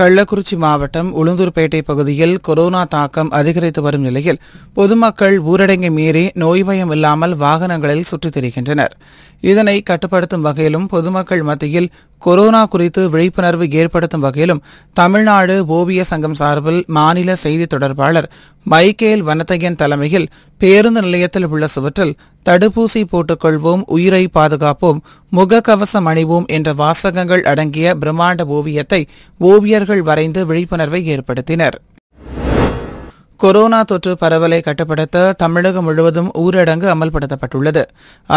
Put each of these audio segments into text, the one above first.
கள்ளக்குறிச்சி மாவட்டம் உளுந்தூர்பேட்டை பகுதியில் கொரோனா தாக்கம் அதிகரித்து வரும் நிலையில் பொதுமக்கள் ஊரடங்கை மீறி நோய்பயம் இல்லாமல் வாகனங்களில் சுற்றித் திரிகின்றனர் இதனை கட்டுப்படுத்தும் வகையிலும் பொதுமக்கள் மத்தியில் கொரோனா குறித்து விழிப்புணர்வு ஏற்படுத்தும் வகையிலும் தமிழ்நாடு ஓவிய சங்கம் சார்பில் மாநில செய்தி தொடர்பாளர் மைக்கேல் வனத்தையன் தலைமையில் பேருந்து நிலையத்தில் உள்ள சுவற்றில் தடுப்பூசி போட்டுக்கொள்வோம் உயிரை பாதுகாப்போம் முகக்கவசம் அணிவோம் என்ற வாசகங்கள் அடங்கிய பிரம்மாண்ட ஓவியத்தை ஓவியர்கள் வரைந்து விழிப்புணர்வை ஏற்படுத்தினர் கொரோனா தொற்று பரவலை கட்டுப்படுத்த தமிழகம் முழுவதும் ஊரடங்கு அமல்படுத்தப்பட்டுள்ளது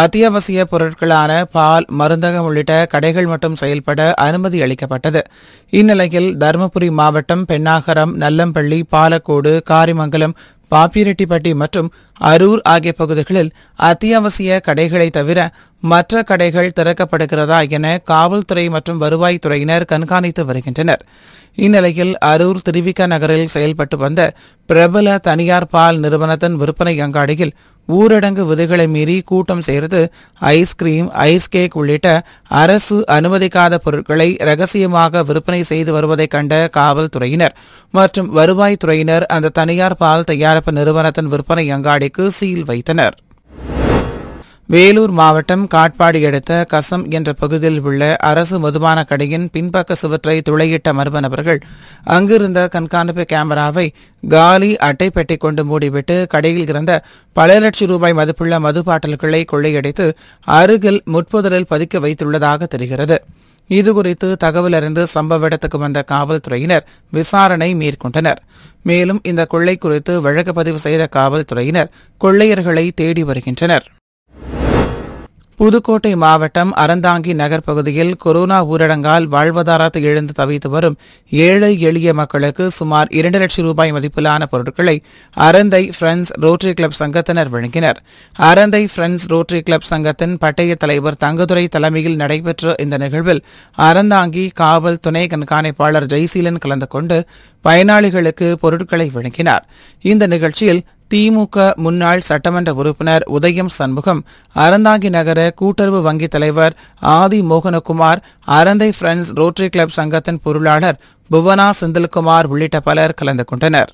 அத்தியாவசிய பொருட்களான பால் மருந்தகம் உள்ளிட்ட கடைகள் மட்டும் செயல்பட அனுமதி அளிக்கப்பட்டது இந்நிலையில் தருமபுரி மாவட்டம் பெண்ணாகரம் நல்லம்பள்ளி பாலக்கோடு காரிமங்கலம் பாப்பிரெட்டிப்பட்டி மற்றும் அரூர் ஆகிய பகுதிகளில் அத்தியாவசிய கடைகளை தவிர மற்ற கடைகள் திறக்கப்படுகிறதா என காவல்துறை மற்றும் வருவாய்த்துறையினர் கண்காணித்து வருகின்றனர் இந்நிலையில் அரூர் திருவிக நகரில் செயல்பட்டு வந்த பிரபல தனியார் பால் நிறுவனத்தின் விற்பனை அங்காடியில் ஊரடங்கு விதிகளை மீறி கூட்டம் சேர்த்து ஐஸ்கிரீம் ஐஸ் கேக் உள்ளிட்ட அரசு அனுமதிக்காத பொருட்களை ரகசியமாக விற்பனை செய்து வருவதைக் கண்ட காவல்துறையினர் மற்றும் வருவாய்த்துறையினர் அந்த தனியார் பால் தயாரிப்பு நிறுவனத்தின் விற்பனை அங்காடிக்கு சீல் வைத்தனர் வேலூர் மாவட்டம் காட்பாடி அடுத்த கசம் என்ற பகுதியில் உள்ள அரசு மதுபான கடையின் பின்பக்க சுவற்றை துளையிட்ட மர்ம நபர்கள் அங்கிருந்த கண்காணிப்பு கேமராவை காலி அட்டைப்பெட்டி கொண்டு மூடிவிட்டு கடையில் இருந்த பல லட்சம் ரூபாய் மதிப்புள்ள மது பாட்டல்களை கொள்ளையடித்து அருகில் முட்புதலில் பதுக்க வைத்துள்ளதாக தெரிகிறது இதுகுறித்து தகவல் அறிந்து சம்பவ இடத்துக்கு வந்த காவல்துறையினர் விசாரணை மேற்கொண்டனர் மேலும் இந்த கொள்ளை குறித்து வழக்கு பதிவு செய்த காவல்துறையினர் கொள்ளையர்களை தேடி வருகின்றனர் புதுக்கோட்டை மாவட்டம் அறந்தாங்கி நகர் பகுதியில் கொரோனா ஊரடங்கால் வாழ்வாதாரத்தை இழந்து தவித்து வரும் ஏழை எளிய மக்களுக்கு சுமார் இரண்டு லட்சம் ரூபாய் மதிப்பிலான பொருட்களை அறந்தை பிரெண்ட்ஸ் ரோட்டரி கிளப் சங்கத்தினர் வழங்கினர் அறந்தை பிரெண்ட்ஸ் ரோட்டரி கிளப் சங்கத்தின் பட்டய தலைவர் தங்கதுரை தலைமையில் நடைபெற்ற இந்த நிகழ்வில் அறந்தாங்கி காவல் துணை கண்காணிப்பாளர் ஜெய்சீலன் கலந்து கொண்டு பயனாளிகளுக்கு பொருட்களை வழங்கினார் இந்த நிகழ்ச்சியில் திமுக முன்னாள் சட்டமன்ற உறுப்பினர் உதயம் சண்முகம் அறந்தாங்கி நகர கூட்டுறவு வங்கி தலைவர் Aadhi Mohanakumar Aranthai friends Rotary Club சங்கத்தின் பொருளாளர் புவனா செந்தில்குமார் உள்ளிட்ட பலர் கலந்து கொண்டனர்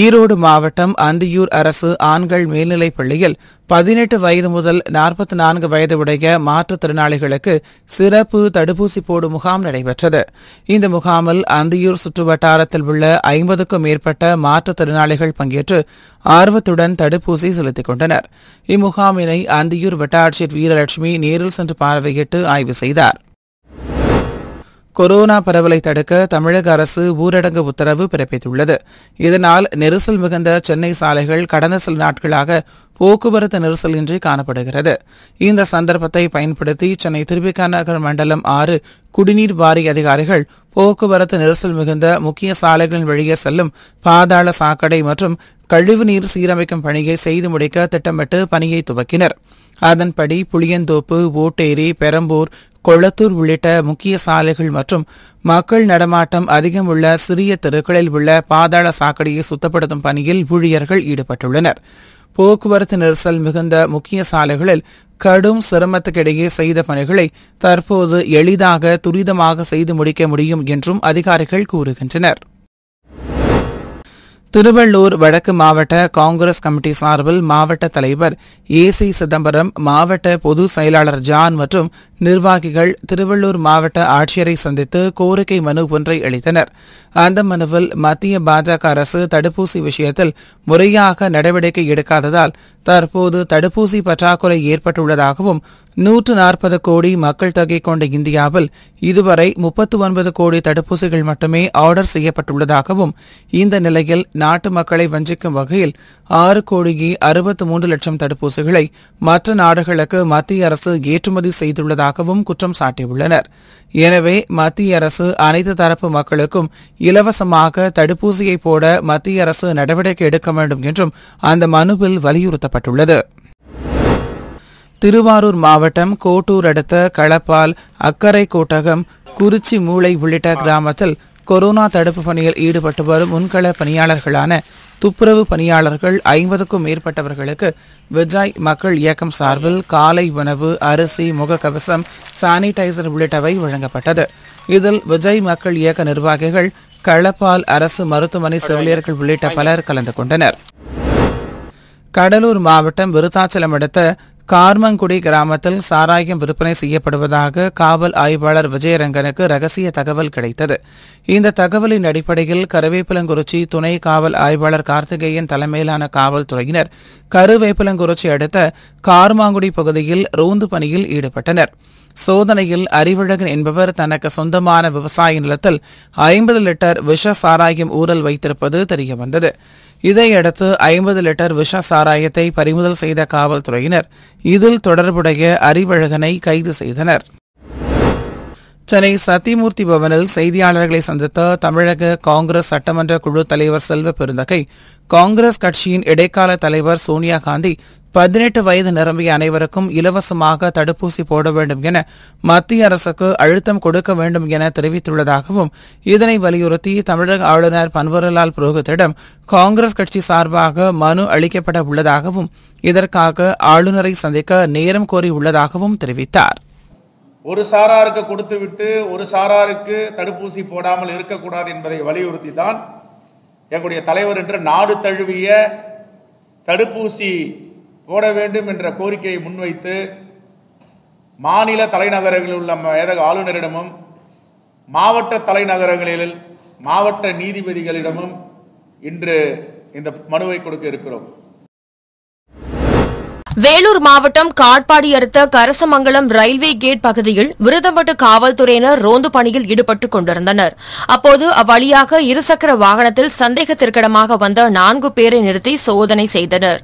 ஈரோடு மாவட்டம் அந்தியூர் அரசு ஆண்கள் மேல்நிலைப் பள்ளியில் பதினெட்டு வயது முதல் நாற்பத்தி நான்கு வயது உடைய மாற்றுத்திறனாளிகளுக்கு சிறப்பு தடுப்பூசி போடும் முகாம் நடைபெற்றது இந்த முகாமில் அந்தியூர் சுற்றுவட்டாரத்தில் உள்ள ஐம்பதுக்கும் மேற்பட்ட மாற்றுத்திறனாளிகள் பங்கேற்று ஆர்வத்துடன் தடுப்பூசி செலுத்திக் கொண்டனர் இம்முகாமினை அந்தியூர் வட்டாட்சியர் வீரலட்சுமி நேரில் சென்று பார்வையிட்டு ஆய்வு செய்தாா் கொரோனா பரவலை தடுக்க தமிழக அரசு ஊரடங்கு உத்தரவு பிறப்பித்துள்ளது இதனால் நெரிசல் மிகுந்த சென்னை சாலைகள் கடந்த சில நாட்களாக போக்குவரத்து நெரிசல் இன்றி காணப்படுகிறது இந்த சந்தர்ப்பத்தை பயன்படுத்தி சென்னை நகர் மண்டலம் ஆறு குடிநீர் வாரிய அதிகாரிகள் போக்குவரத்து நெரிசல் மிகுந்த முக்கிய சாலைகளின் வழியே செல்லும் பாதாள சாக்கடை மற்றும் கழிவுநீர் சீரமைக்கும் பணியை செய்து முடிக்க திட்டமிட்டு பணியை துவக்கினர் அதன்படி புளியந்தோப்பு ஓட்டேரி பெரம்பூர் கொளத்தூர் உள்ளிட்ட முக்கிய சாலைகள் மற்றும் மக்கள் நடமாட்டம் அதிகம் உள்ள சிறிய தெருக்களில் உள்ள பாதாள சாக்கடையை சுத்தப்படுத்தும் பணியில் ஊழியர்கள் ஈடுபட்டுள்ளனர் போக்குவரத்து நெரிசல் மிகுந்த முக்கிய சாலைகளில் கடும் சிரமத்துக்கிடையே செய்த பணிகளை தற்போது எளிதாக துரிதமாக செய்து முடிக்க முடியும் என்றும் அதிகாரிகள் கூறுகின்றனர் திருவள்ளூர் வடக்கு மாவட்ட காங்கிரஸ் கமிட்டி சார்பில் மாவட்ட தலைவர் ஏ சி சிதம்பரம் மாவட்ட பொது செயலாளர் ஜான் மற்றும் நிர்வாகிகள் திருவள்ளூர் மாவட்ட ஆட்சியரை சந்தித்து கோரிக்கை மனு ஒன்றை அளித்தனர் அந்தமனுவில் மத்திய பாஜக அரசு தடுப்பூசி விஷயத்தில் முறையாக நடவடிக்கை எடுக்காததால் தற்போது தடுப்பூசி பற்றாக்குறை ஏற்பட்டுள்ளதாகவும் நூற்று நாற்பது கோடி மக்கள் தொகை கொண்ட இந்தியாவில் இதுவரை முப்பத்து ஒன்பது கோடி தடுப்பூசிகள் மட்டுமே ஆர்டர் செய்யப்பட்டுள்ளதாகவும் இந்த நிலையில் நாட்டு மக்களை வஞ்சிக்கும் வகையில் ஆறு கோடியே அறுபத்து மூன்று லட்சம் தடுப்பூசிகளை மற்ற நாடுகளுக்கு மத்திய அரசு ஏற்றுமதி செய்துள்ளதாகவும் குற்றம் சாட்டியுள்ளனர் எனவே மத்திய அரசு அனைத்து தரப்பு மக்களுக்கும் இலவசமாக தடுப்பூசியை போட மத்திய அரசு நடவடிக்கை எடுக்க வேண்டும் என்றும் அந்த மனுவில் வலியுறுத்தப்பட்டுள்ளது திருவாரூர் மாவட்டம் கோட்டூர் அடுத்த களப்பால் அக்கரை கோட்டகம் குறிச்சி மூளை உள்ளிட்ட கிராமத்தில் கொரோனா தடுப்பு பணியில் ஈடுபட்டு வரும் முன்கள பணியாளர்களான துப்புரவு பணியாளர்கள் ஐம்பதுக்கும் மேற்பட்டவர்களுக்கு விஜய் மக்கள் இயக்கம் சார்பில் காலை உணவு அரிசி முகக்கவசம் சானிடைசர் உள்ளிட்டவை வழங்கப்பட்டது இதில் விஜய் மக்கள் இயக்க நிர்வாகிகள் களப்பால் அரசு மருத்துவமனை செவிலியர்கள் உள்ளிட்ட பலர் கலந்து கொண்டனர் கடலூர் மாவட்டம் விருத்தாச்சலம் அடுத்த கார்மங்குடி கிராமத்தில் சாராயம் விற்பனை செய்யப்படுவதாக காவல் ஆய்வாளர் விஜயரங்கனுக்கு ரகசிய தகவல் கிடைத்தது இந்த தகவலின் அடிப்படையில் கருவேப்பிலங்குறிச்சி துணை காவல் ஆய்வாளர் கார்த்திகேயன் தலைமையிலான காவல்துறையினர் கருவேப்பிலங்குறிச்சி அடுத்த கார்மாங்குடி பகுதியில் ரோந்து பணியில் ஈடுபட்டனர் சோதனையில் அறிவழகன் என்பவர் தனக்கு சொந்தமான விவசாய நிலத்தில் ஐம்பது லிட்டர் விஷ சாராயம் ஊரல் வைத்திருப்பது தெரியவந்தது இதையடுத்து ஐம்பது லிட்டர் விஷ சாராயத்தை பறிமுதல் செய்த காவல்துறையினர் இதில் தொடர்புடைய அறிவழகனை கைது செய்தனர் சென்னை சத்தியமூர்த்தி பவனில் செய்தியாளர்களை சந்தித்த தமிழக காங்கிரஸ் சட்டமன்ற குழு தலைவர் செல்வ பெருந்தகை காங்கிரஸ் கட்சியின் இடைக்கால தலைவர் சோனியா காந்தி பதினெட்டு வயது நிரம்பிய அனைவருக்கும் இலவசமாக தடுப்பூசி போட வேண்டும் என மத்திய அரசுக்கு அழுத்தம் கொடுக்க வேண்டும் என தெரிவித்துள்ளதாகவும் இதனை வலியுறுத்தி தமிழக ஆளுநர் பன்வரிலால் புரோஹித்திடம் காங்கிரஸ் கட்சி சார்பாக மனு அளிக்கப்பட உள்ளதாகவும் இதற்காக ஆளுநரை சந்திக்க நேரம் கோரியுள்ளதாகவும் தெரிவித்தார் ஒரு சாராருக்கு கொடுத்துவிட்டு ஒரு சாராருக்கு தடுப்பூசி போடாமல் இருக்கக்கூடாது என்பதை வலியுறுத்தி தான் எங்களுடைய தலைவர் என்று நாடு தழுவிய தடுப்பூசி போட வேண்டும் என்ற கோரிக்கையை முன்வைத்து மாநில தலைநகரங்களில் உள்ள வேதக ஆளுநரிடமும் மாவட்ட தலைநகரங்களில் மாவட்ட நீதிபதிகளிடமும் இன்று இந்த மனுவை கொடுக்க இருக்கிறோம் வேலூர் மாவட்டம் காட்பாடி அடுத்த கரசமங்கலம் ரயில்வே கேட் பகுதியில் விருதம்பட்டு காவல்துறையினர் ரோந்து பணியில் ஈடுபட்டுக் கொண்டிருந்தனர் அப்போது அவ்வழியாக இருசக்கர வாகனத்தில் சந்தேகத்திற்கிடமாக வந்த நான்கு பேரை நிறுத்தி சோதனை செய்தனர்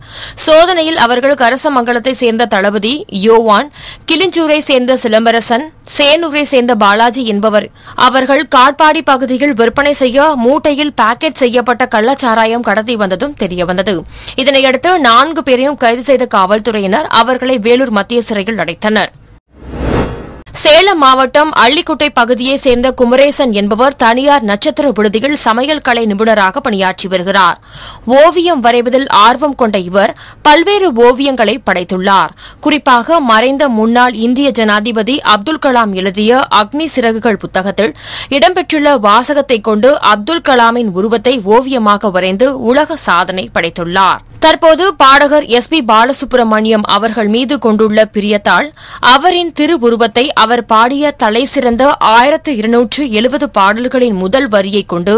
சோதனையில் அவர்கள் கரசமங்கலத்தை சேர்ந்த தளபதி யோவான் கிளிஞ்சூரை சேர்ந்த சிலம்பரசன் சேனூரை சேர்ந்த பாலாஜி என்பவர் அவர்கள் காட்பாடி பகுதியில் விற்பனை செய்ய மூட்டையில் பாக்கெட் செய்யப்பட்ட கள்ளச்சாராயம் கடத்தி வந்ததும் தெரியவந்தது இதனையடுத்து நான்கு பேரையும் கைது செய்த காவல் காவல்துறையினர் அவர்களை வேலூர் மத்திய சிறையில் அடைத்தனர் சேலம் மாவட்டம் அள்ளிக்குட்டை பகுதியை சேர்ந்த குமரேசன் என்பவர் தனியார் நட்சத்திர விடுதியில் சமையல் கலை நிபுணராக பணியாற்றி வருகிறார் ஓவியம் வரைவதில் ஆர்வம் கொண்ட இவர் பல்வேறு ஓவியங்களை படைத்துள்ளார் குறிப்பாக மறைந்த முன்னாள் இந்திய ஜனாதிபதி அப்துல் கலாம் எழுதிய அக்னி சிறகுகள் புத்தகத்தில் இடம்பெற்றுள்ள வாசகத்தை கொண்டு அப்துல் கலாமின் உருவத்தை ஓவியமாக வரைந்து உலக சாதனை படைத்துள்ளாா் தற்போது பாடகர் எஸ் பி பாலசுப்ரமணியம் அவர்கள் மீது கொண்டுள்ள பிரியத்தால் அவரின் திருவுருவத்தை அவர் பாடிய தலை சிறந்த ஆயிரத்து இருநூற்று எழுபது பாடல்களின் முதல் வரியை கொண்டு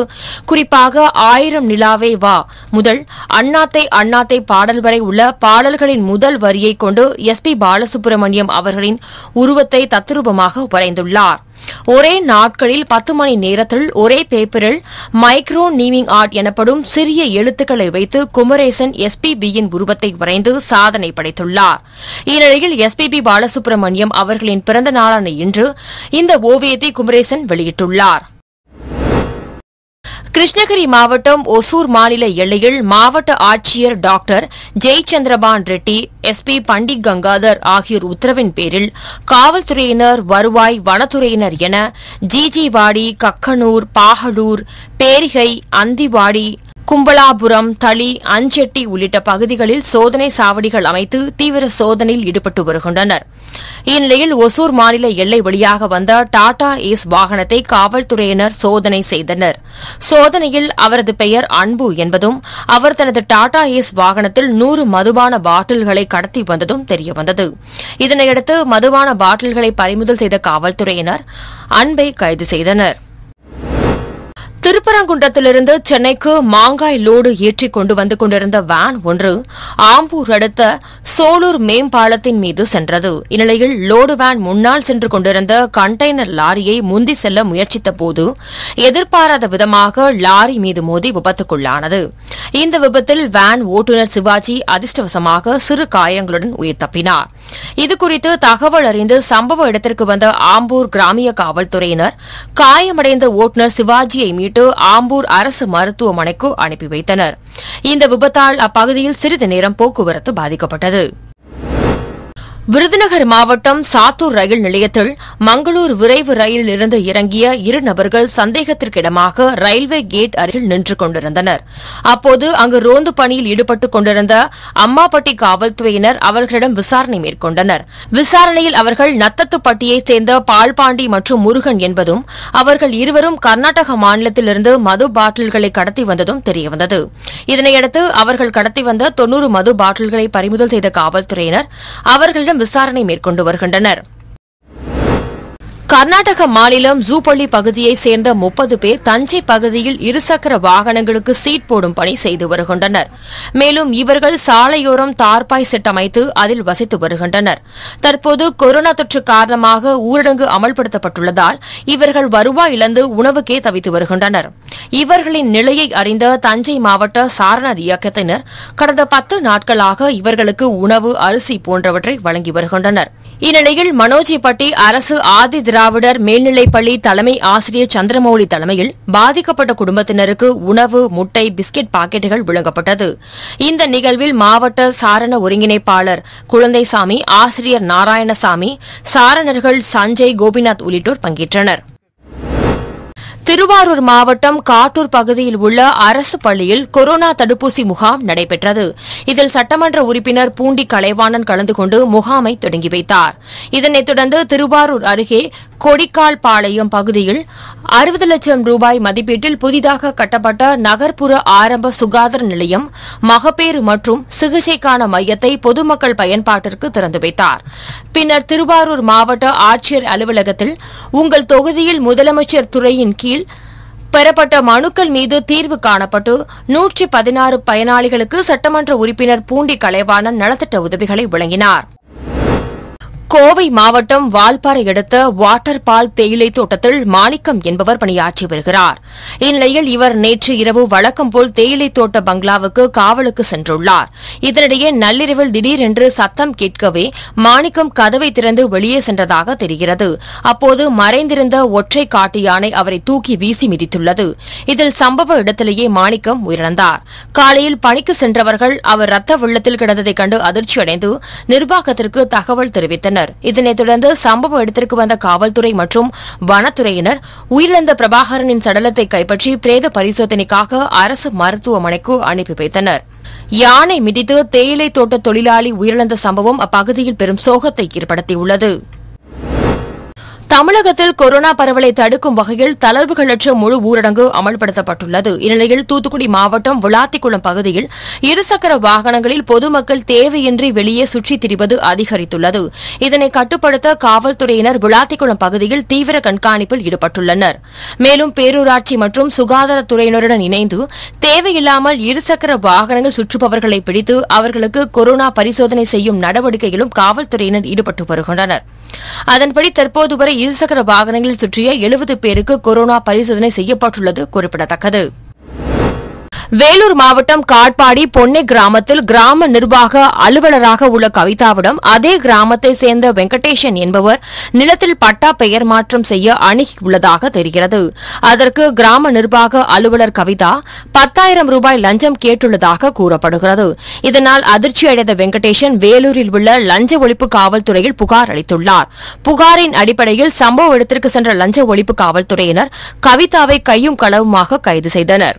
குறிப்பாக ஆயிரம் நிலாவே வா முதல் அண்ணாத்தை அண்ணாத்தை பாடல் வரை உள்ள பாடல்களின் முதல் வரியை கொண்டு எஸ் பி பாலசுப்ரமணியம் அவர்களின் உருவத்தை தத்ரூபமாக வரைந்துள்ளாா் ஒரே நாட்களில் பத்து மணி நேரத்தில் ஒரே பேப்பரில் மைக்ரோ நீமிங் ஆர்ட் எனப்படும் சிறிய எழுத்துக்களை வைத்து குமரேசன் எஸ்பிபியின் உருவத்தை வரைந்து சாதனை படைத்துள்ளார் இந்நிலையில் எஸ்பிபி பாலசுப்ரமணியம் அவர்களின் பிறந்த நாளான இன்று இந்த ஓவியத்தை குமரேசன் வெளியிட்டுள்ளார் கிருஷ்ணகிரி மாவட்டம் ஒசூர் மாநில எல்லையில் மாவட்ட ஆட்சியர் டாக்டர் ஜெய்சந்திரபான் ரெட்டி எஸ்பி பண்டிட் கங்காதர் ஆகியோர் உத்தரவின் பேரில் காவல்துறையினர் வருவாய் வனத்துறையினர் என ஜிஜிவாடி கக்கனூர் பாகலூர் பேரிகை அந்திவாடி கும்பலாபுரம் தளி அஞ்செட்டி உள்ளிட்ட பகுதிகளில் சோதனை சாவடிகள் அமைத்து தீவிர சோதனையில் ஈடுபட்டு வருகின்றனர் இந்நிலையில் ஒசூர் மாநில எல்லை வழியாக வந்த டாடா ஏஸ் வாகனத்தை காவல்துறையினர் சோதனை செய்தனர் சோதனையில் அவரது பெயர் அன்பு என்பதும் அவர் தனது டாடா ஏஸ் வாகனத்தில் நூறு மதுபான பாட்டில்களை கடத்தி வந்ததும் தெரியவந்தது இதனையடுத்து மதுபான பாட்டில்களை பறிமுதல் செய்த காவல்துறையினர் அன்பை கைது செய்தனா் திருப்பரங்குன்றத்திலிருந்து சென்னைக்கு மாங்காய் லோடு ஏற்றி கொண்டு வந்து கொண்டிருந்த வேன் ஒன்று ஆம்பூர் அடுத்த சோலூர் மேம்பாலத்தின் மீது சென்றது இந்நிலையில் லோடு வேன் முன்னால் சென்று கொண்டிருந்த கண்டெய்னர் லாரியை முந்தி செல்ல முயற்சித்த போது எதிர்பாராத விதமாக லாரி மீது மோதி விபத்துக்குள்ளானது இந்த விபத்தில் வேன் ஓட்டுநர் சிவாஜி அதிர்ஷ்டவசமாக சிறு காயங்களுடன் உயிர் தப்பினார் இதுகுறித்து தகவல் அறிந்து சம்பவ இடத்திற்கு வந்த ஆம்பூர் கிராமிய காவல்துறையினர் காயமடைந்த ஓட்டுநர் சிவாஜியை மீட்டு மீட்டு ஆம்பூர் அரசு மருத்துவமனைக்கு அனுப்பி வைத்தனர் இந்த விபத்தால் அப்பகுதியில் சிறிது நேரம் போக்குவரத்து பாதிக்கப்பட்டது விருதுநகர் மாவட்டம் சாத்தூர் ரயில் நிலையத்தில் மங்களூர் விரைவு ரயிலில் இருந்து இறங்கிய இரு நபர்கள் சந்தேகத்திற்கிடமாக ரயில்வே கேட் அருகில் நின்று கொண்டிருந்தனர் அப்போது அங்கு ரோந்து பணியில் ஈடுபட்டுக் கொண்டிருந்த அம்மாப்பட்டி காவல்துறையினர் அவர்களிடம் விசாரணை மேற்கொண்டனர் விசாரணையில் அவர்கள் நத்தத்துப்பட்டியைச் சேர்ந்த பால்பாண்டி மற்றும் முருகன் என்பதும் அவர்கள் இருவரும் கர்நாடக மாநிலத்திலிருந்து மது பாட்டில்களை கடத்தி வந்ததும் தெரியவந்தது இதனையடுத்து அவர்கள் கடத்தி வந்த தொன்னூறு மது பாட்டில்களை பறிமுதல் செய்த காவல்துறையினர் அவர்களிடம் விசாரணை மேற்கொண்டு வருகின்றனர் கர்நாடக மாநிலம் ஜூபள்ளி பகுதியை சேர்ந்த முப்பது பேர் தஞ்சை பகுதியில் இருசக்கர வாகனங்களுக்கு சீட் போடும் பணி செய்து வருகின்றனர் மேலும் இவர்கள் சாலையோரம் தார்பாய் செட்டமைத்து அதில் வசித்து வருகின்றனர் தற்போது கொரோனா தொற்று காரணமாக ஊரடங்கு அமல்படுத்தப்பட்டுள்ளதால் இவர்கள் வருவாய் இழந்து உணவுக்கே தவித்து வருகின்றனர் இவர்களின் நிலையை அறிந்த தஞ்சை மாவட்ட சாரணர் இயக்கத்தினர் கடந்த பத்து நாட்களாக இவர்களுக்கு உணவு அரிசி போன்றவற்றை வழங்கி வருகின்றனா் இந்நிலையில் மனோஜிப்பட்டி அரசு ஆதி திராவிடர் மேல்நிலைப்பள்ளி தலைமை ஆசிரியர் சந்திரமௌலி தலைமையில் பாதிக்கப்பட்ட குடும்பத்தினருக்கு உணவு முட்டை பிஸ்கெட் பாக்கெட்டுகள் வழங்கப்பட்டது இந்த நிகழ்வில் மாவட்ட சாரண ஒருங்கிணைப்பாளர் குழந்தைசாமி ஆசிரியர் நாராயணசாமி சாரணர்கள் சஞ்சய் கோபிநாத் உள்ளிட்டோர் பங்கேற்றனா் திருவாரூர் மாவட்டம் காட்டூர் பகுதியில் உள்ள அரசு பள்ளியில் கொரோனா தடுப்பூசி முகாம் நடைபெற்றது இதில் சட்டமன்ற உறுப்பினர் பூண்டி கலைவாணன் கலந்து கொண்டு முகாமை தொடங்கி வைத்தார் இதனைத் தொடர்ந்து திருவாரூர் அருகே கொடிக்கால் பாளையம் பகுதியில் அறுபது லட்சம் ரூபாய் மதிப்பீட்டில் புதிதாக கட்டப்பட்ட நகர்ப்புற ஆரம்ப சுகாதார நிலையம் மகப்பேறு மற்றும் சிகிச்சைக்கான மையத்தை பொதுமக்கள் பயன்பாட்டிற்கு திறந்து வைத்தார் பின்னர் திருவாரூர் மாவட்ட ஆட்சியர் அலுவலகத்தில் உங்கள் தொகுதியில் முதலமைச்சர் துறையின் கீழ் பெறப்பட்ட மனுக்கள் மீது தீர்வு காணப்பட்டு நூற்றி பதினாறு பயனாளிகளுக்கு சட்டமன்ற உறுப்பினர் பூண்டி கலைவாணன் நலத்திட்ட உதவிகளை வழங்கினார் கோவை மாவட்டம் வால்பாறை அடுத்த வாட்டர் பால் தேயிலை தோட்டத்தில் மாணிக்கம் என்பவர் பணியாற்றி வருகிறார் இந்நிலையில் இவர் நேற்று இரவு வழக்கம் போல் தேயிலை தோட்ட பங்களாவுக்கு காவலுக்கு சென்றுள்ளார் இதனிடையே நள்ளிரவில் திடீரென்று சத்தம் கேட்கவே மாணிக்கம் கதவை திறந்து வெளியே சென்றதாக தெரிகிறது அப்போது மறைந்திருந்த ஒற்றை காட்டு யானை அவரை தூக்கி வீசி மிதித்துள்ளது இதில் சம்பவ இடத்திலேயே மாணிக்கம் உயிரிழந்தார் காலையில் பணிக்கு சென்றவர்கள் அவர் ரத்த வெள்ளத்தில் கிடந்ததைக் கண்டு அதிர்ச்சியடைந்து நிர்வாகத்திற்கு தகவல் தெரிவித்தனர் தெரிவித்தனர் இதனைத் தொடர்ந்து சம்பவ இடத்திற்கு வந்த காவல்துறை மற்றும் வனத்துறையினர் உயிரிழந்த பிரபாகரனின் சடலத்தை கைப்பற்றி பிரேத பரிசோதனைக்காக அரசு மருத்துவமனைக்கு அனுப்பி வைத்தனர் யானை மிதித்து தேயிலை தோட்ட தொழிலாளி உயிரிழந்த சம்பவம் அப்பகுதியில் பெரும் சோகத்தை ஏற்படுத்தியுள்ளது தமிழகத்தில் கொரோனா பரவலை தடுக்கும் வகையில் தளர்வுகளற்ற முழு ஊரடங்கு அமல்படுத்தப்பட்டுள்ளது இந்நிலையில் தூத்துக்குடி மாவட்டம் விளாத்திக்குளம் பகுதியில் இருசக்கர வாகனங்களில் பொதுமக்கள் தேவையின்றி வெளியே சுற்றித் திரிவது அதிகரித்துள்ளது இதனை கட்டுப்படுத்த காவல்துறையினர் விளாத்திக்குளம் பகுதியில் தீவிர கண்காணிப்பில் ஈடுபட்டுள்ளனர் மேலும் பேரூராட்சி மற்றும் சுகாதாரத்துறையினருடன் இணைந்து தேவையில்லாமல் இருசக்கர வாகனங்கள் சுற்றுபவர்களை பிடித்து அவர்களுக்கு கொரோனா பரிசோதனை செய்யும் நடவடிக்கையிலும் காவல்துறையினர் ஈடுபட்டு வருகின்றனா் அதன்படி தற்போது வரை இருசக்கர வாகனங்களில் சுற்றிய எழுபது பேருக்கு கொரோனா பரிசோதனை செய்யப்பட்டுள்ளது குறிப்பிடத்தக்கது வேலூர் மாவட்டம் காட்பாடி பொன்னை கிராமத்தில் கிராம நிர்வாக அலுவலராக உள்ள கவிதாவிடம் அதே கிராமத்தை சேர்ந்த வெங்கடேஷன் என்பவர் நிலத்தில் பட்டா பெயர் மாற்றம் செய்ய அணுகியுள்ளதாக தெரிகிறது அதற்கு கிராம நிர்வாக அலுவலர் கவிதா பத்தாயிரம் ரூபாய் லஞ்சம் கேட்டுள்ளதாக கூறப்படுகிறது இதனால் அதிர்ச்சியடைந்த வெங்கடேஷன் வேலூரில் உள்ள லஞ்ச ஒழிப்பு காவல்துறையில் புகார் அளித்துள்ளார் புகாரின் அடிப்படையில் சம்பவ இடத்திற்கு சென்ற லஞ்ச ஒழிப்பு காவல்துறையினர் கவிதாவை கையும் களவுமாக கைது செய்தனா்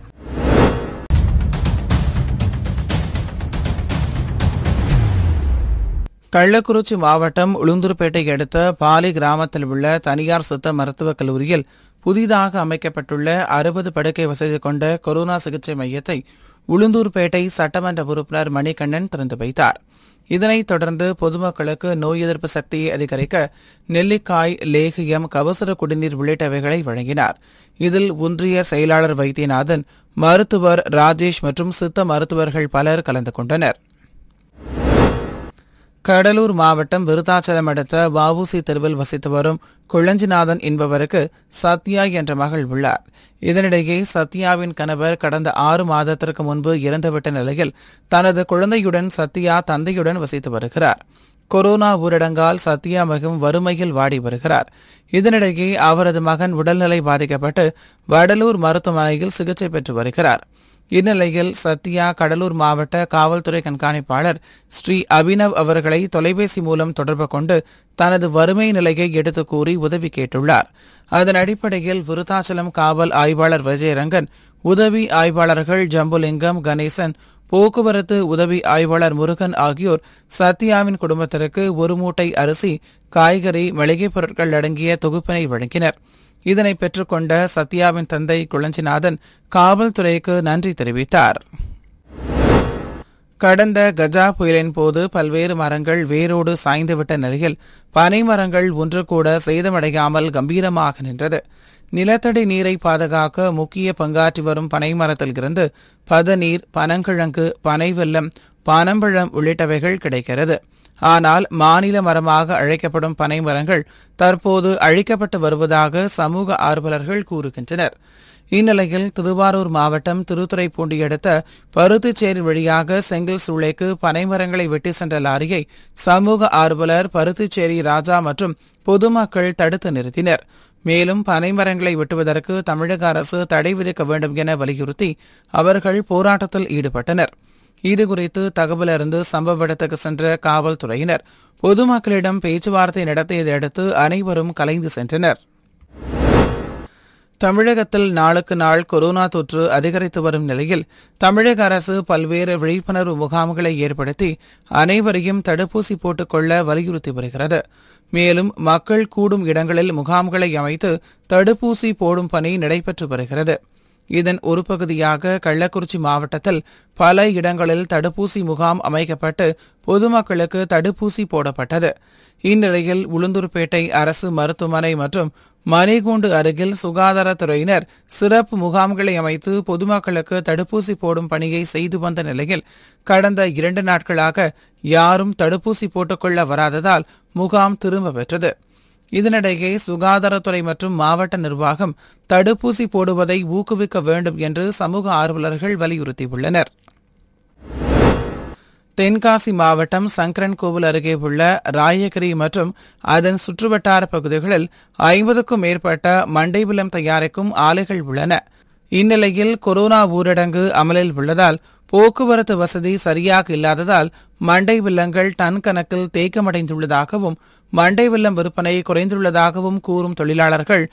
கள்ளக்குறிச்சி மாவட்டம் உளுந்தூர்பேட்டை அடுத்த பாலி கிராமத்தில் உள்ள தனியார் சித்த மருத்துவக் கல்லூரியில் புதிதாக அமைக்கப்பட்டுள்ள அறுபது படுக்கை வசதி கொண்ட கொரோனா சிகிச்சை மையத்தை உளுந்தூர்பேட்டை சட்டமன்ற உறுப்பினர் மணிகண்ணன் திறந்து வைத்தார் இதனைத் தொடர்ந்து பொதுமக்களுக்கு நோய் எதிர்ப்பு சக்தியை அதிகரிக்க நெல்லிக்காய் லேகியம் கவசர குடிநீர் உள்ளிட்டவைகளை வழங்கினார் இதில் ஒன்றிய செயலாளர் வைத்தியநாதன் மருத்துவர் ராஜேஷ் மற்றும் சித்த மருத்துவர்கள் பலர் கலந்து கொண்டனர் கடலூர் மாவட்டம் விருத்தாச்சலம் அடுத்த வவுசி தெருவில் வசித்து வரும் குழஞ்சிநாதன் என்பவருக்கு சத்யா என்ற மகள் உள்ளார் இதனிடையே சத்யாவின் கணவர் கடந்த ஆறு மாதத்திற்கு முன்பு இறந்துவிட்ட நிலையில் தனது குழந்தையுடன் சத்யா தந்தையுடன் வசித்து வருகிறார் கொரோனா ஊரடங்கால் சத்யா மிகவும் வறுமையில் வாடி வருகிறார் இதனிடையே அவரது மகன் உடல்நிலை பாதிக்கப்பட்டு வடலூர் மருத்துவமனையில் சிகிச்சை பெற்று வருகிறார் இந்நிலையில் சத்யா கடலூர் மாவட்ட காவல்துறை கண்காணிப்பாளர் ஸ்ரீ அபினவ் அவர்களை தொலைபேசி மூலம் தொடர்பு கொண்டு தனது வறுமை நிலையை எடுத்து கூறி உதவி கேட்டுள்ளார் அதன் அடிப்படையில் விருத்தாச்சலம் காவல் ஆய்வாளர் விஜயரங்கன் உதவி ஆய்வாளர்கள் ஜம்புலிங்கம் கணேசன் போக்குவரத்து உதவி ஆய்வாளர் முருகன் ஆகியோர் சத்யாவின் குடும்பத்திற்கு ஒரு மூட்டை அரிசி காய்கறி மளிகைப் பொருட்கள் அடங்கிய தொகுப்பினை வழங்கினர் இதனை பெற்றுக்கொண்ட சத்யாவின் தந்தை குளஞ்சிநாதன் காவல்துறைக்கு நன்றி தெரிவித்தார் கடந்த கஜா புயலின் போது பல்வேறு மரங்கள் வேரோடு சாய்ந்துவிட்ட நிலையில் பனை மரங்கள் ஒன்று கூட சேதமடையாமல் கம்பீரமாக நின்றது நிலத்தடி நீரை பாதுகாக்க முக்கிய பங்காற்றி வரும் பனைமரத்தில் இருந்து பதநீர் பனங்கிழங்கு பனை வெல்லம் பனம்பழம் உள்ளிட்டவைகள் கிடைக்கிறது ஆனால் மாநில மரமாக அழைக்கப்படும் பனை மரங்கள் தற்போது அழிக்கப்பட்டு வருவதாக சமூக ஆர்வலர்கள் கூறுகின்றனர் இந்நிலையில் திருவாரூர் மாவட்டம் திருத்துறைப்பூண்டி அடுத்த பருத்திச்சேரி வழியாக செங்கல் சூளைக்கு பனைமரங்களை வெட்டி சென்ற லாரியை சமூக ஆர்வலர் பருத்திச்சேரி ராஜா மற்றும் பொதுமக்கள் தடுத்து நிறுத்தினர் மேலும் பனைமரங்களை வெட்டுவதற்கு தமிழக அரசு தடை விதிக்க வேண்டும் என வலியுறுத்தி அவர்கள் போராட்டத்தில் ஈடுபட்டனர் இது குறித்து தகவல் அறிந்து சம்பவ இடத்துக்கு சென்ற காவல்துறையினர் பொதுமக்களிடம் பேச்சுவார்த்தை நடத்தியதை அடுத்து அனைவரும் கலைந்து சென்றனர் தமிழகத்தில் நாளுக்கு நாள் கொரோனா தொற்று அதிகரித்து வரும் நிலையில் தமிழக அரசு பல்வேறு விழிப்புணர்வு முகாம்களை ஏற்படுத்தி அனைவரையும் தடுப்பூசி போட்டுக்கொள்ள வலியுறுத்தி வருகிறது மேலும் மக்கள் கூடும் இடங்களில் முகாம்களை அமைத்து தடுப்பூசி போடும் பணி நடைபெற்று வருகிறது இதன் ஒரு பகுதியாக கள்ளக்குறிச்சி மாவட்டத்தில் பல இடங்களில் தடுப்பூசி முகாம் அமைக்கப்பட்டு பொதுமக்களுக்கு தடுப்பூசி போடப்பட்டது இந்நிலையில் உளுந்தூர்பேட்டை அரசு மருத்துவமனை மற்றும் மணிகூண்டு அருகில் சுகாதாரத்துறையினர் சிறப்பு முகாம்களை அமைத்து பொதுமக்களுக்கு தடுப்பூசி போடும் பணியை செய்து வந்த நிலையில் கடந்த இரண்டு நாட்களாக யாரும் தடுப்பூசி போட்டுக்கொள்ள வராததால் முகாம் திரும்ப பெற்றது இதனிடையே சுகாதாரத்துறை மற்றும் மாவட்ட நிர்வாகம் தடுப்பூசி போடுவதை ஊக்குவிக்க வேண்டும் என்று சமூக ஆர்வலர்கள் வலியுறுத்தியுள்ளனர் தென்காசி மாவட்டம் சங்கரன்கோவில் அருகே உள்ள ராயகிரி மற்றும் அதன் சுற்றுவட்டார பகுதிகளில் ஐம்பதுக்கும் மேற்பட்ட மண்டைவிலம் தயாரிக்கும் ஆலைகள் உள்ளன இந்நிலையில் கொரோனா ஊரடங்கு அமலில் உள்ளதால் போக்குவரத்து வசதி சரியாக இல்லாததால் மண்டை வில்லங்கள் டன் கணக்கில் தேக்கமடைந்துள்ளதாகவும் மண்டை வில்லம் விற்பனை குறைந்துள்ளதாகவும் கூறும் தொழிலாளர்கள்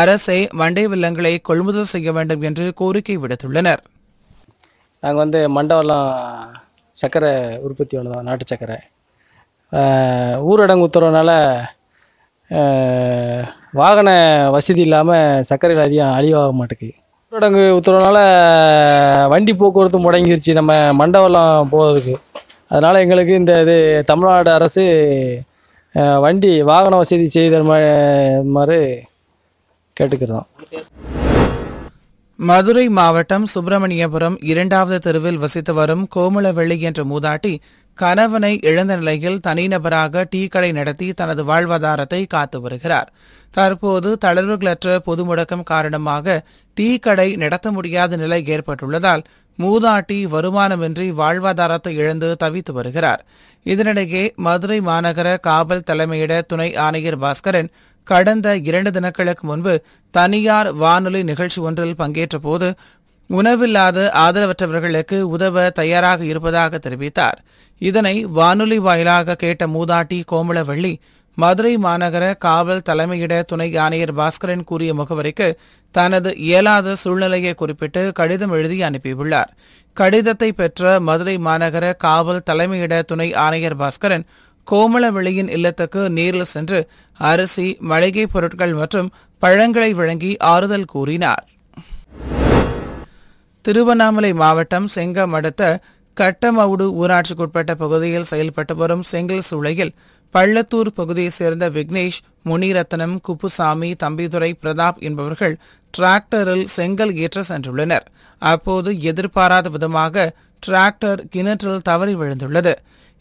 அரசை மண்டை வில்லங்களை கொள்முதல் செய்ய வேண்டும் என்று கோரிக்கை விடுத்துள்ளனர் நாங்கள் வந்து மண்டவெல்லாம் சர்க்கரை உற்பத்தி தான் நாட்டு சர்க்கரை ஊரடங்கு உத்தரவுனால வாகன வசதி இல்லாமல் சர்க்கரைகள் அதிகம் அழிவாக மாட்டேங்குது ஊரடங்கு உத்தரவுனால வண்டி போக்குவரத்து முடங்கிருச்சு நம்ம மண்டபம்லாம் போகிறதுக்கு அதனால் எங்களுக்கு இந்த இது தமிழ்நாடு அரசு வண்டி வாகன வசதி செய்த மாதிரி கேட்டுக்கிறோம் மதுரை மாவட்டம் சுப்பிரமணியபுரம் இரண்டாவது தெருவில் வசித்து வரும் கோமலவெள்ளி என்ற மூதாட்டி கணவனை இழந்த நிலையில் தனிநபராக டீ கடை நடத்தி தனது வாழ்வாதாரத்தை காத்து வருகிறார் தற்போது தளர்வுகளற்ற பொது முடக்கம் காரணமாக டீ கடை நடத்த முடியாத நிலை ஏற்பட்டுள்ளதால் மூதாட்டி வருமானமின்றி வாழ்வாதாரத்தை இழந்து தவித்து வருகிறார் இதனிடையே மதுரை மாநகர காவல் தலைமையிட துணை ஆணையர் பாஸ்கரன் கடந்த இரண்டு தினங்களுக்கு முன்பு தனியார் வானொலி நிகழ்ச்சி ஒன்றில் பங்கேற்ற போது உணவில்லாத ஆதரவற்றவர்களுக்கு உதவ தயாராக இருப்பதாக தெரிவித்தார் இதனை வானொலி வாயிலாக கேட்ட மூதாட்டி கோமளவள்ளி மதுரை மாநகர காவல் தலைமையிட துணை ஆணையர் பாஸ்கரன் கூறிய முகவரிக்கு தனது இயலாத சூழ்நிலையை குறிப்பிட்டு கடிதம் எழுதி அனுப்பியுள்ளார் கடிதத்தை பெற்ற மதுரை மாநகர காவல் தலைமையிட துணை ஆணையர் பாஸ்கரன் கோமளவெளியின் இல்லத்துக்கு நேரில் சென்று அரிசி மளிகை பொருட்கள் மற்றும் பழங்களை வழங்கி ஆறுதல் கூறினார் திருவண்ணாமலை மாவட்டம் செங்கம் அடுத்த கட்டமவுடு ஊராட்சிக்குட்பட்ட பகுதியில் செயல்பட்டு வரும் செங்கல் சூளையில் பள்ளத்தூர் பகுதியைச் சேர்ந்த விக்னேஷ் முனிரத்னம் குப்புசாமி தம்பிதுரை பிரதாப் என்பவர்கள் டிராக்டரில் செங்கல் ஏற்ற சென்றுள்ளனர் அப்போது எதிர்பாராத விதமாக டிராக்டர் கிணற்றில் தவறி விழுந்துள்ளது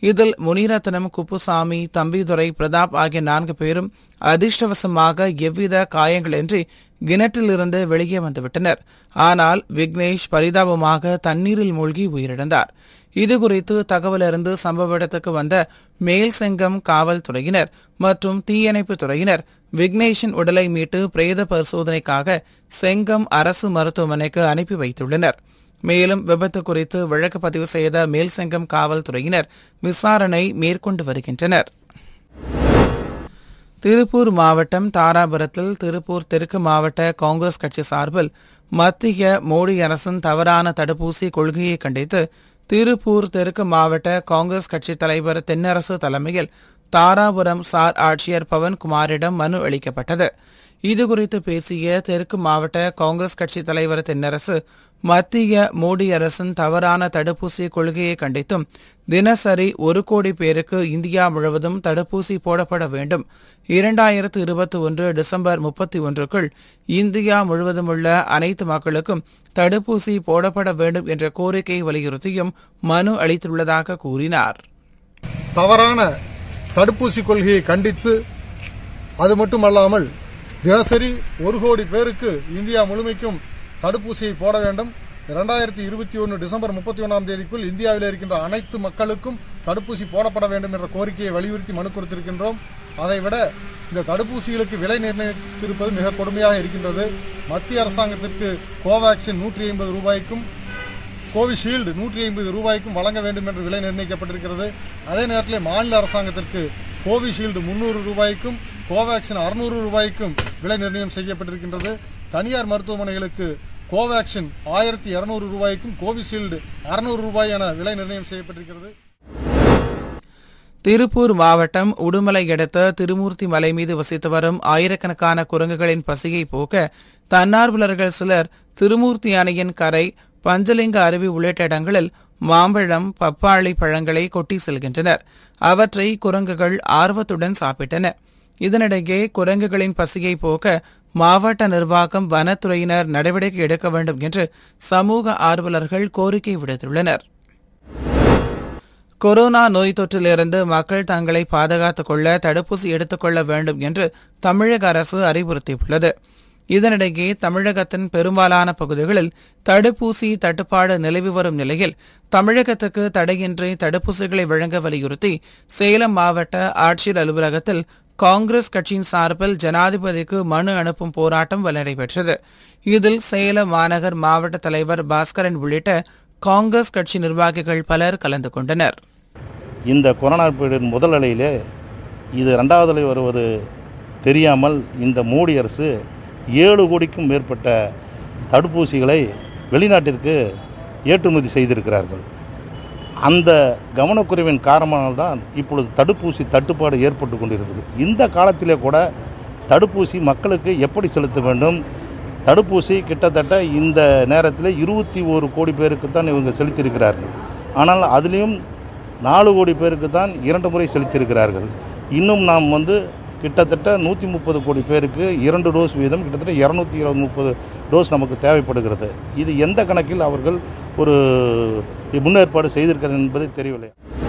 இதில் முனிரத்னம் குப்புசாமி தம்பிதுரை பிரதாப் ஆகிய நான்கு பேரும் அதிர்ஷ்டவசமாக எவ்வித காயங்களின்றி கிணற்றிலிருந்து வெளியே வந்துவிட்டனர் ஆனால் விக்னேஷ் பரிதாபமாக தண்ணீரில் மூழ்கி உயிரிழந்தார் இதுகுறித்து குறித்து தகவல் அறிந்து சம்பவ இடத்துக்கு வந்த மேல் செங்கம் காவல்துறையினர் மற்றும் தீயணைப்பு துறையினர் விக்னேஷின் உடலை மீட்டு பிரேத பரிசோதனைக்காக செங்கம் அரசு மருத்துவமனைக்கு அனுப்பி வைத்துள்ளனர் மேலும் விபத்து குறித்து வழக்கு பதிவு செய்த மேல்சங்கம் காவல்துறையினர் விசாரணை மேற்கொண்டு வருகின்றனர் திருப்பூர் மாவட்டம் தாராபுரத்தில் திருப்பூர் தெற்கு மாவட்ட காங்கிரஸ் கட்சி சார்பில் மத்திய மோடி அரசின் தவறான தடுப்பூசி கொள்கையை கண்டித்து திருப்பூர் தெற்கு மாவட்ட காங்கிரஸ் கட்சி தலைவர் தென்னரசு தலைமையில் தாராபுரம் சார் ஆட்சியர் பவன்குமாரிடம் மனு அளிக்கப்பட்டது இது குறித்து பேசிய தெற்கு மாவட்ட காங்கிரஸ் கட்சி தலைவர் தென்னரசு மத்திய மோடி அரசின் தவறான தடுப்பூசி கொள்கையை கண்டித்தும் தினசரி ஒரு கோடி பேருக்கு இந்தியா முழுவதும் தடுப்பூசி போடப்பட வேண்டும் இரண்டாயிரத்து இருபத்தி ஒன்று டிசம்பர் முப்பத்தி ஒன்றுக்குள் இந்தியா முழுவதுமுள்ள அனைத்து மக்களுக்கும் தடுப்பூசி போடப்பட வேண்டும் என்ற கோரிக்கையை வலியுறுத்தியும் மனு அளித்துள்ளதாக கூறினார் தவறான தடுப்பூசி கொள்கையை கண்டித்து அது மட்டுமல்லாமல் தினசரி ஒரு கோடி பேருக்கு இந்தியா முழுமைக்கும் தடுப்பூசியை போட வேண்டும் இரண்டாயிரத்தி இருபத்தி ஒன்று டிசம்பர் முப்பத்தி ஒன்றாம் தேதிக்குள் இந்தியாவில் இருக்கின்ற அனைத்து மக்களுக்கும் தடுப்பூசி போடப்பட வேண்டும் என்ற கோரிக்கையை வலியுறுத்தி மனு கொடுத்திருக்கின்றோம் அதைவிட இந்த தடுப்பூசிகளுக்கு விலை நிர்ணயித்திருப்பது மிக கொடுமையாக இருக்கின்றது மத்திய அரசாங்கத்திற்கு கோவேக்சின் நூற்றி ஐம்பது ரூபாய்க்கும் கோவிஷீல்டு நூற்றி ஐம்பது ரூபாய்க்கும் வழங்க வேண்டும் என்று விலை நிர்ணயிக்கப்பட்டிருக்கிறது அதே நேரத்தில் மாநில அரசாங்கத்திற்கு கோவிஷீல்டு முந்நூறு ரூபாய்க்கும் கோவேக்சின் அறுநூறு ரூபாய்க்கும் விலை நிர்ணயம் செய்யப்பட்டிருக்கின்றது தனியார் மருத்துவமனைகளுக்கு கோவேக்சின் ஆயிரத்தி இரநூறு ரூபாய்க்கும் கோவிஷீல்டு அறுநூறு ரூபாய் என விலை நிர்ணயம் செய்யப்பட்டிருக்கிறது திருப்பூர் மாவட்டம் உடுமலை அடுத்த திருமூர்த்தி மலை மீது வசித்து வரும் ஆயிரக்கணக்கான குரங்குகளின் பசியை போக்க தன்னார்வலர்கள் சிலர் திருமூர்த்தி அணையின் கரை பஞ்சலிங்க அருவி உள்ளிட்ட இடங்களில் மாம்பழம் பப்பாளி பழங்களை கொட்டி செல்கின்றனர் அவற்றை குரங்குகள் ஆர்வத்துடன் சாப்பிட்டன இதனிடையே குரங்குகளின் பசியை போக்க மாவட்ட நிர்வாகம் வனத்துறையினர் நடவடிக்கை எடுக்க வேண்டும் என்று சமூக ஆர்வலர்கள் கோரிக்கை விடுத்துள்ளனர் கொரோனா நோய் தொற்றிலிருந்து மக்கள் தங்களை பாதுகாத்துக் கொள்ள தடுப்பூசி எடுத்துக்கொள்ள வேண்டும் என்று தமிழக அரசு அறிவுறுத்தியுள்ளது இதனிடையே தமிழகத்தின் பெரும்பாலான பகுதிகளில் தடுப்பூசி தட்டுப்பாடு நிலவி வரும் நிலையில் தமிழகத்துக்கு தடையின்றி தடுப்பூசிகளை வழங்க வலியுறுத்தி சேலம் மாவட்ட ஆட்சியர் அலுவலகத்தில் காங்கிரஸ் கட்சியின் சார்பில் ஜனாதிபதிக்கு மனு அனுப்பும் போராட்டம் நடைபெற்றது இதில் சேலம் மாநகர் மாவட்ட தலைவர் பாஸ்கரன் உள்ளிட்ட காங்கிரஸ் கட்சி நிர்வாகிகள் பலர் கலந்து கொண்டனர் இந்த கொரோனா பீரியடின் முதல் அலையிலே இது ரெண்டாவது அலை வருவது தெரியாமல் இந்த மோடி அரசு ஏழு கோடிக்கும் மேற்பட்ட தடுப்பூசிகளை வெளிநாட்டிற்கு ஏற்றுமதி செய்திருக்கிறார்கள் அந்த கவனக்குறைவின் காரணமாக தான் இப்பொழுது தடுப்பூசி தட்டுப்பாடு ஏற்பட்டு கொண்டிருக்கிறது இந்த காலத்திலே கூட தடுப்பூசி மக்களுக்கு எப்படி செலுத்த வேண்டும் தடுப்பூசி கிட்டத்தட்ட இந்த நேரத்தில் இருபத்தி ஒரு கோடி பேருக்கு தான் இவங்க செலுத்தியிருக்கிறார்கள் ஆனால் அதுலேயும் நாலு கோடி பேருக்கு தான் இரண்டு முறை செலுத்தியிருக்கிறார்கள் இன்னும் நாம் வந்து கிட்டத்தட்ட நூற்றி முப்பது கோடி பேருக்கு இரண்டு டோஸ் வீதம் கிட்டத்தட்ட இரநூத்தி இருபது முப்பது டோஸ் நமக்கு தேவைப்படுகிறது இது எந்த கணக்கில் அவர்கள் ஒரு முன்னேற்பாடு செய்திருக்கிறார் என்பது தெரியவில்லை